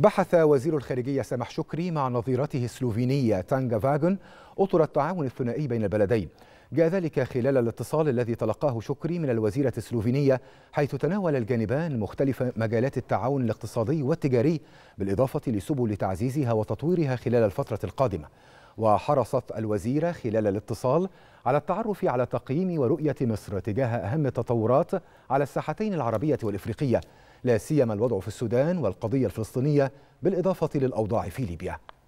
بحث وزير الخارجية سامح شكري مع نظيرته السلوفينية تانجا فاغن أطر التعاون الثنائي بين البلدين جاء ذلك خلال الاتصال الذي تلقاه شكري من الوزيرة السلوفينية حيث تناول الجانبان مختلف مجالات التعاون الاقتصادي والتجاري بالإضافة لسبل تعزيزها وتطويرها خلال الفترة القادمة وحرصت الوزيرة خلال الاتصال على التعرف على تقييم ورؤية مصر تجاه أهم التطورات على الساحتين العربية والإفريقية لا سيما الوضع في السودان والقضية الفلسطينية بالإضافة للأوضاع في ليبيا